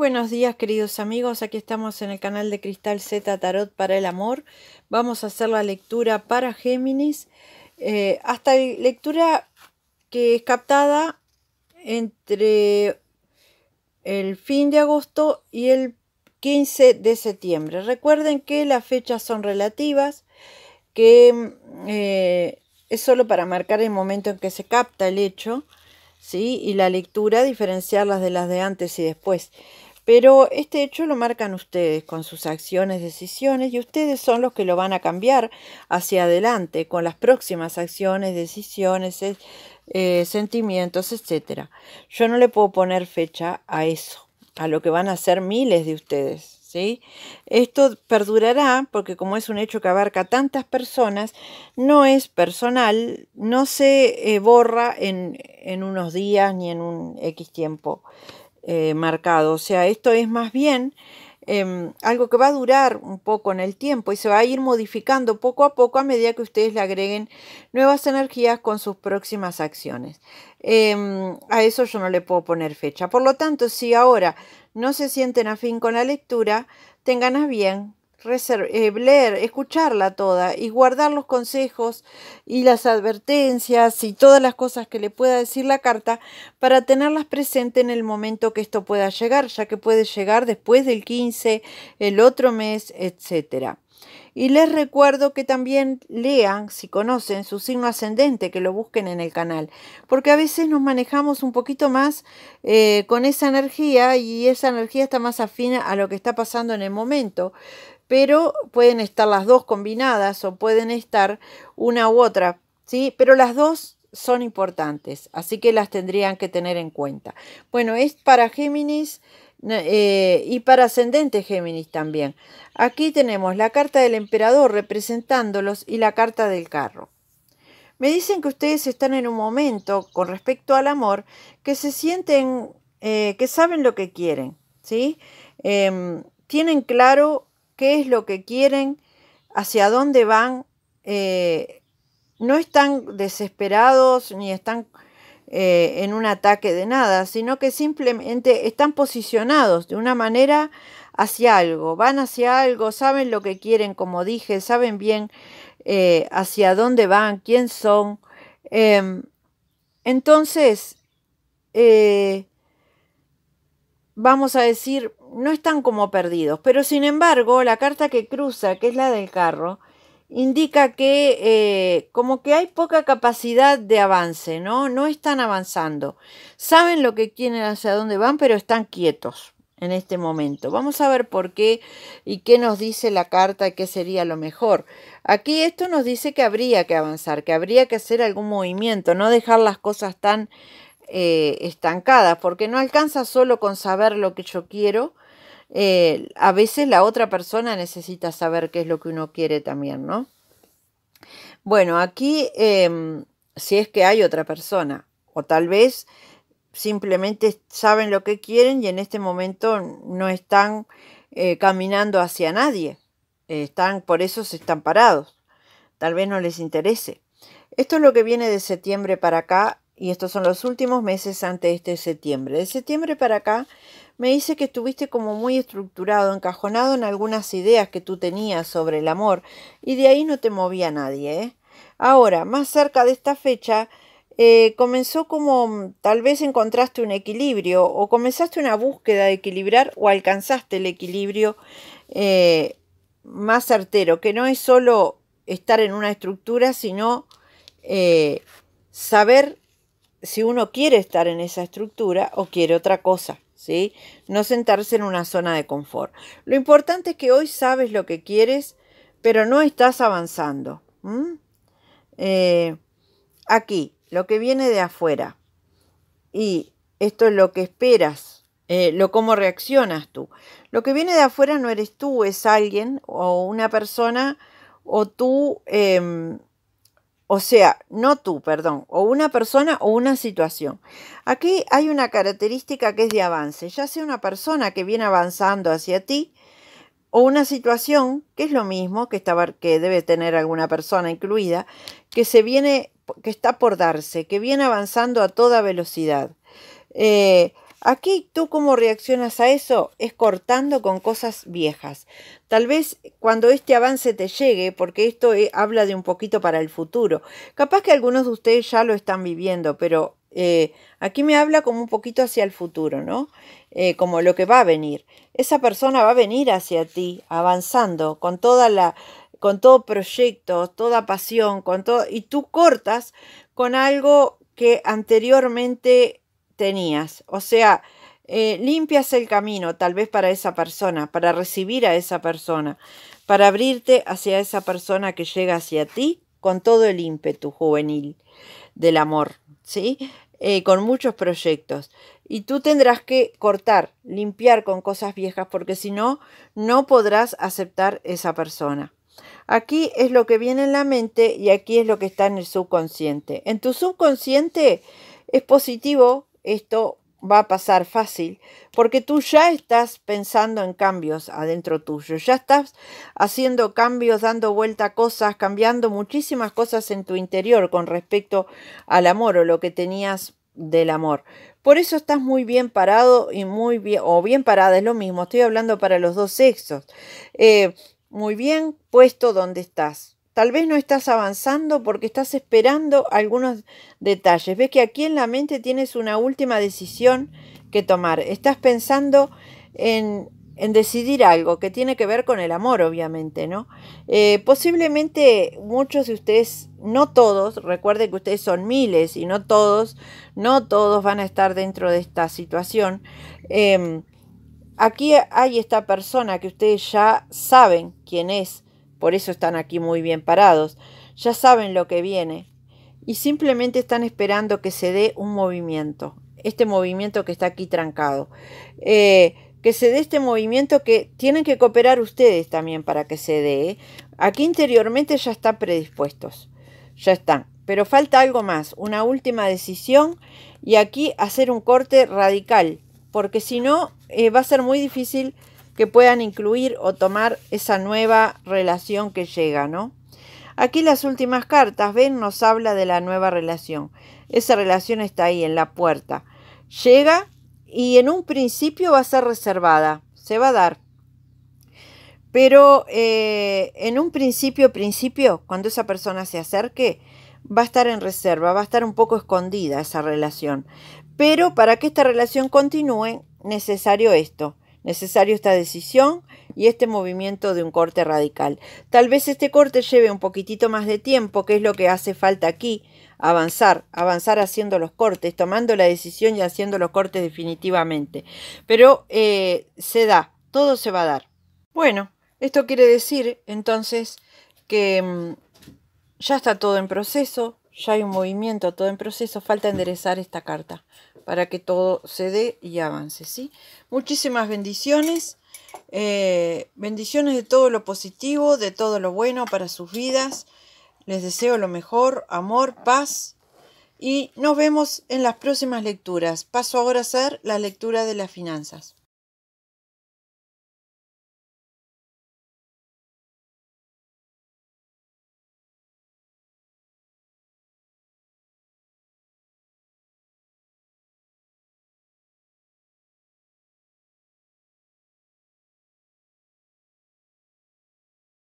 buenos días queridos amigos, aquí estamos en el canal de Cristal Z Tarot para el Amor. Vamos a hacer la lectura para Géminis, eh, hasta lectura que es captada entre el fin de agosto y el 15 de septiembre. Recuerden que las fechas son relativas, que eh, es solo para marcar el momento en que se capta el hecho. ¿Sí? Y la lectura, diferenciarlas de las de antes y después. Pero este hecho lo marcan ustedes con sus acciones, decisiones, y ustedes son los que lo van a cambiar hacia adelante con las próximas acciones, decisiones, eh, sentimientos, etc. Yo no le puedo poner fecha a eso, a lo que van a hacer miles de ustedes. ¿Sí? Esto perdurará porque como es un hecho que abarca tantas personas, no es personal, no se eh, borra en, en unos días ni en un X tiempo. Eh, marcado. O sea, esto es más bien em, algo que va a durar un poco en el tiempo y se va a ir modificando poco a poco a medida que ustedes le agreguen nuevas energías con sus próximas acciones. Em, a eso yo no le puedo poner fecha. Por lo tanto, si ahora no se sienten afín con la lectura, tengan bien eh, leer, escucharla toda y guardar los consejos y las advertencias y todas las cosas que le pueda decir la carta para tenerlas presente en el momento que esto pueda llegar, ya que puede llegar después del 15, el otro mes, etcétera. Y les recuerdo que también lean, si conocen su signo ascendente, que lo busquen en el canal, porque a veces nos manejamos un poquito más eh, con esa energía y esa energía está más afina a lo que está pasando en el momento, pero pueden estar las dos combinadas o pueden estar una u otra, ¿sí? Pero las dos son importantes, así que las tendrían que tener en cuenta. Bueno, es para Géminis. Eh, y para ascendente Géminis también. Aquí tenemos la carta del emperador representándolos y la carta del carro. Me dicen que ustedes están en un momento con respecto al amor que se sienten, eh, que saben lo que quieren, ¿sí? Em, tienen claro qué es lo que quieren, hacia dónde van, eh, no están desesperados ni están eh, en un ataque de nada, sino que simplemente están posicionados de una manera hacia algo, van hacia algo, saben lo que quieren, como dije, saben bien eh, hacia dónde van, quién son. Em, entonces, eh, vamos a decir, no están como perdidos, pero sin embargo, la carta que cruza, que es la del carro, indica que eh, como que hay poca capacidad de avance, ¿no? No están avanzando. Saben lo que quieren, hacia dónde van, pero están quietos en este momento. Vamos a ver por qué y qué nos dice la carta y qué sería lo mejor. Aquí esto nos dice que habría que avanzar, que habría que hacer algún movimiento, no dejar las cosas tan eh, estancadas, porque no alcanza solo con saber lo que yo quiero, eh, a veces la otra persona necesita saber qué es lo que uno quiere también, ¿no? Bueno, aquí em, si es que hay otra persona, o tal vez simplemente saben lo que quieren y en este momento no están eh, caminando hacia nadie, están, por eso se están parados, tal vez no les interese. Esto es lo que viene de septiembre para acá y estos son los últimos meses antes de este septiembre. De septiembre para acá me dice que estuviste como muy estructurado, encajonado en algunas ideas que tú tenías sobre el amor, y de ahí no te movía nadie. ¿eh? Ahora, más cerca de esta fecha, eh, comenzó como mm, tal vez encontraste un equilibrio o comenzaste una búsqueda de equilibrar o alcanzaste el equilibrio eh, más certero, que no es solo estar en una estructura, sino saber si uno quiere estar en esa estructura o quiere otra cosa. ¿sí? No sentarse en una zona de confort. Lo importante es que hoy sabes lo que quieres, pero no estás avanzando. Eh, aquí, lo que viene de afuera. Y esto es lo que esperas, eh, lo cómo reaccionas tú. Lo que viene de afuera no eres tú, es alguien o una persona o tú em, o sea, no tú, perdón, o una persona o una situación. Aquí hay una característica que es de avance, ya sea una persona que viene avanzando hacia ti o una situación, que es lo mismo, que, estaba, que debe tener alguna persona incluida, que se viene, que está por darse, que viene avanzando a toda velocidad. Eh, Aquí tú cómo reaccionas a eso es cortando con cosas viejas. Tal vez cuando este avance te llegue, porque esto eh, habla de un poquito para el futuro, capaz que algunos de ustedes ya lo están viviendo, pero eh, aquí me habla como un poquito hacia el futuro, ¿no? Eh, como lo que va a venir. Esa persona va a venir hacia ti, avanzando, con toda la, con todo proyecto, toda pasión, con todo, y tú cortas con algo que anteriormente tenías. O sea, eh, limpias el camino tal vez para esa persona, para recibir a esa persona, para abrirte hacia esa persona que llega hacia ti con todo el ímpetu juvenil del amor, ¿sí? Eh, con muchos proyectos. Y tú tendrás que cortar, limpiar con cosas viejas, porque si no, no podrás aceptar esa persona. Aquí es lo que viene en la mente y aquí es lo que está en el subconsciente. En tu subconsciente es positivo esto va a pasar fácil, porque tú ya estás pensando en cambios adentro tuyo, ya estás haciendo cambios, dando vuelta a cosas, cambiando muchísimas cosas en tu interior con respecto al amor o lo que tenías del amor. Por eso estás muy bien parado y muy bien, o bien parada, es lo mismo, estoy hablando para los dos sexos. Eh, muy bien puesto donde estás. Tal vez no estás avanzando porque estás esperando algunos detalles. Ves que aquí en la mente tienes una última decisión que tomar. Estás pensando en, decidir algo que tiene que ver con el amor, obviamente, ¿no? Eh, posiblemente muchos de ustedes, no todos, recuerden que ustedes son miles y no todos, no todos van a estar dentro de esta situación. Em, aquí hay esta persona que ustedes ya saben quién es por eso están aquí muy bien parados. Ya saben lo que viene. Y simplemente están esperando que se dé un movimiento. Este movimiento que está aquí trancado. Eh, que se dé este movimiento que tienen que cooperar ustedes también para que se dé. ¿eh? Aquí interiormente ya están predispuestos. Ya están. Pero falta algo más. Una última decisión. Y aquí hacer un corte radical. Porque si no, eh, va a ser muy difícil que puedan incluir o tomar esa nueva relación que llega, ¿no? Aquí las últimas cartas, ven, nos habla de la nueva relación. Esa relación está ahí, en la puerta. Llega y en un principio va a ser reservada, se va a dar. Pero eh, en un principio, principio, cuando esa persona se acerque, va a estar en reserva, va a estar un poco escondida esa relación. Pero para que esta relación continúe, necesario esto, Necesario esta decisión y este movimiento de un corte radical. Tal vez este corte lleve un poquitito más de tiempo, que es lo que hace falta aquí, avanzar, avanzar haciendo los cortes, tomando la decisión y haciendo los cortes definitivamente. Pero eh, se da, todo se va a dar. Bueno, esto quiere decir entonces que mm, ya está todo en proceso, ya hay un movimiento, todo en proceso, falta enderezar esta carta para que todo se dé y avance, ¿sí? Muchísimas bendiciones, eh, bendiciones de todo lo positivo, de todo lo bueno para sus vidas. Les deseo lo mejor, amor, paz y nos vemos en las próximas lecturas. Paso ahora a hacer la lectura de las finanzas.